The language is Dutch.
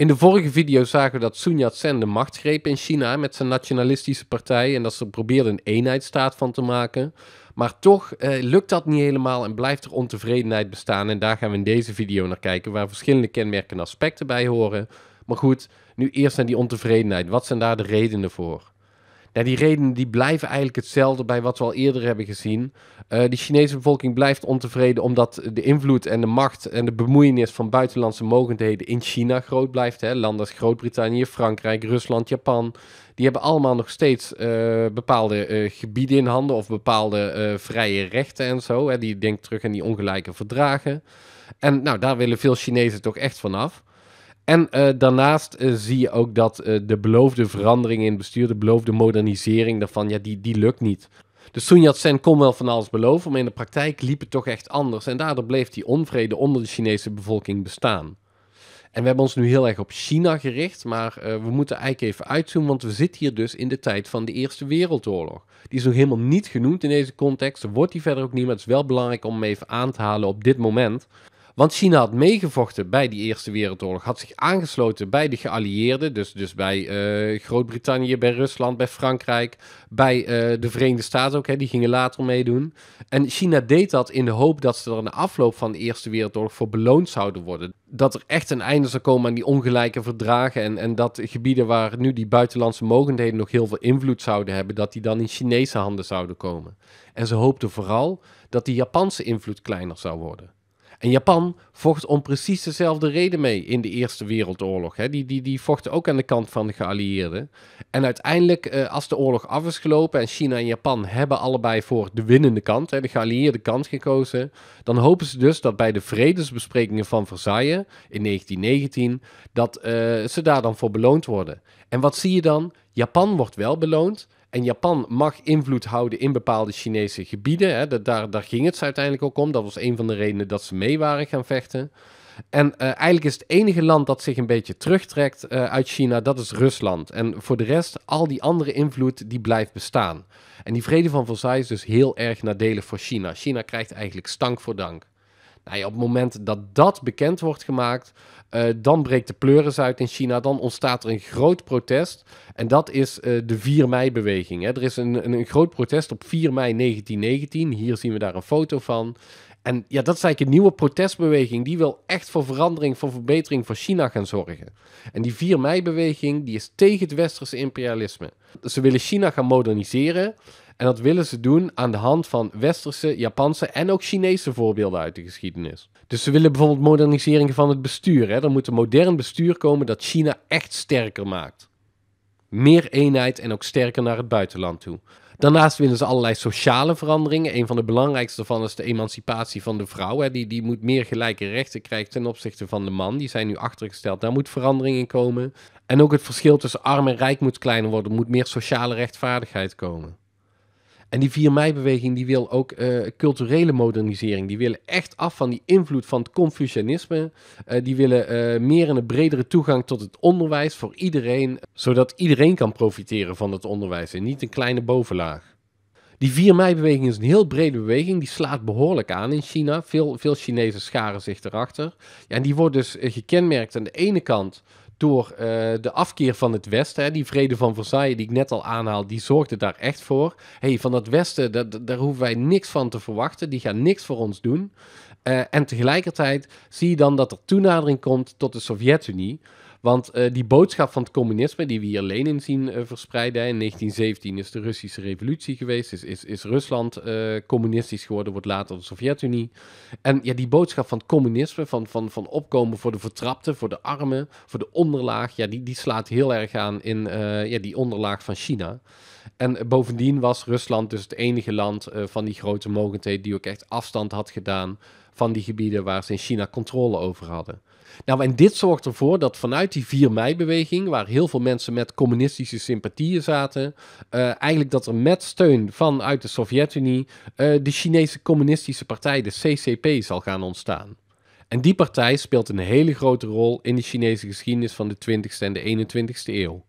In de vorige video zagen we dat Sun Yat-sen de macht greep in China met zijn nationalistische partij en dat ze probeerden een eenheidsstaat van te maken. Maar toch eh, lukt dat niet helemaal en blijft er ontevredenheid bestaan. En daar gaan we in deze video naar kijken, waar verschillende kenmerken en aspecten bij horen. Maar goed, nu eerst naar die ontevredenheid. Wat zijn daar de redenen voor? Ja, die redenen die blijven eigenlijk hetzelfde bij wat we al eerder hebben gezien. Eh, de Chinese bevolking blijft ontevreden omdat de invloed en de macht en de bemoeienis van buitenlandse mogendheden in China groot blijft. Hè. Landen als Groot-Brittannië, Frankrijk, Rusland, Japan. Die hebben allemaal nog steeds eh, bepaalde eh, gebieden in handen of bepaalde vrije rechten en zo. Hè. Die denkt terug aan die ongelijke verdragen. En nou, daar willen veel Chinezen toch echt vanaf. En eh, daarnaast eh, zie je ook dat eh, de beloofde veranderingen in het bestuur, de beloofde modernisering daarvan, ja, die, die lukt niet. Dus Sun Yat-sen kon wel van alles beloven, maar in de praktijk liep het toch echt anders. En daardoor bleef die onvrede onder de Chinese bevolking bestaan. En we hebben ons nu heel erg op China gericht, maar we moeten eigenlijk even uitzoomen, want we zitten hier dus in de tijd van de Eerste Wereldoorlog. Die is nog helemaal niet genoemd in deze context, wordt die verder ook niet, maar het is wel belangrijk om hem even aan te halen op dit moment. Want China had meegevochten bij die Eerste Wereldoorlog, had zich aangesloten bij de geallieerden, dus, dus bij eh, Groot-Brittannië, bij Rusland, bij Frankrijk, bij eh, de Verenigde Staten ook, hè, die gingen later meedoen. En China deed dat in de hoop dat ze er aan de afloop van de Eerste Wereldoorlog voor beloond zouden worden. Dat er echt een einde zou komen aan die ongelijke verdragen en, en dat gebieden waar nu die buitenlandse mogendheden nog heel veel invloed zouden hebben, dat die dan in Chinese handen zouden komen. En ze hoopten vooral dat die Japanse invloed kleiner zou worden. En Japan vocht om precies dezelfde reden mee in de Eerste Wereldoorlog. Hè. Die, die, die vochten ook aan de kant van de geallieerden. En uiteindelijk, eh, als de oorlog af is gelopen en China en Japan hebben allebei voor de winnende kant, hè, de geallieerde kant gekozen, dan hopen ze dus dat bij de vredesbesprekingen van Versailles in 1919, dat eh, ze daar dan voor beloond worden. En wat zie je dan? Japan wordt wel beloond, en Japan mag invloed houden in bepaalde Chinese gebieden. Hè. Dat, daar, daar ging het uiteindelijk ook om. Dat was een van de redenen dat ze mee waren gaan vechten. En eh, eigenlijk is het enige land dat zich een beetje terugtrekt eh, uit China, dat is Rusland. En voor de rest, al die andere invloed, die blijft bestaan. En die vrede van Versailles is dus heel erg nadelig voor China. China krijgt eigenlijk stank voor dank. Nou op het moment dat dat bekend wordt gemaakt, eh, dan breekt de pleuris uit in China. Dan ontstaat er een groot protest. En dat is eh, de 4 mei-beweging. Er is een, een, groot protest op 4 mei 1919. Hier zien we daar een foto van. En ja, dat is eigenlijk een nieuwe protestbeweging. Die wil echt voor verandering, voor verbetering voor China gaan zorgen. En die 4 mei-beweging die is tegen het westerse imperialisme. Ze willen China gaan moderniseren. En dat willen ze doen aan de hand van westerse, Japanse en ook Chinese voorbeelden uit de geschiedenis. Dus ze willen bijvoorbeeld modernisering van het bestuur. Hè? Er moet een modern bestuur komen dat China echt sterker maakt. Meer eenheid en ook sterker naar het buitenland toe. Daarnaast willen ze allerlei sociale veranderingen. Een van de belangrijkste daarvan is de emancipatie van de vrouw. Hè. Die, die moet meer gelijke rechten krijgen ten opzichte van de man. Die zijn nu achtergesteld. Daar moet verandering in komen. En ook het verschil tussen arm en rijk moet kleiner worden. Er moet meer sociale rechtvaardigheid komen. En die 4 mei-beweging die wil ook eh, culturele modernisering. Die willen echt af van die invloed van het Confucianisme. Eh, die willen eh, meer en een bredere toegang tot het onderwijs voor iedereen. Zodat iedereen kan profiteren van het onderwijs en niet een kleine bovenlaag. Die 4 mei-beweging is een heel brede beweging. Die slaat behoorlijk aan in China. Veel, veel Chinezen scharen zich erachter. Ja, en die wordt dus gekenmerkt aan de ene kant door eh, de afkeer van het Westen, hè, die vrede van Versailles die ik net al aanhaal, die zorgde daar echt voor. hey, van dat Westen, dat, daar hoeven wij niks van te verwachten, die gaan niks voor ons doen. Eh, en tegelijkertijd zie je dan dat er toenadering komt tot de Sovjet-Unie. Want eh, die boodschap van het communisme, die we hier Lenin zien eh, verspreiden, in 1917 is de Russische revolutie geweest, is, is, is Rusland eh, communistisch geworden, wordt later de Sovjet-Unie. En ja, die boodschap van het communisme, van, van, van opkomen voor de vertrapte, voor de armen, voor de onderlaag, ja, die, die slaat heel erg aan in ja, die onderlaag van China. En bovendien was Rusland dus het enige land van die grote mogendheden die ook echt afstand had gedaan van die gebieden waar ze in China controle over hadden. Nou, en dit zorgt ervoor dat vanuit die 4 mei-beweging, waar heel veel mensen met communistische sympathieën zaten, eh, eigenlijk dat er met steun vanuit de Sovjet-Unie eh, de Chinese Communistische Partij, de CCP, zal gaan ontstaan. En die partij speelt een hele grote rol in de Chinese geschiedenis van de 20e en de 21 ste eeuw.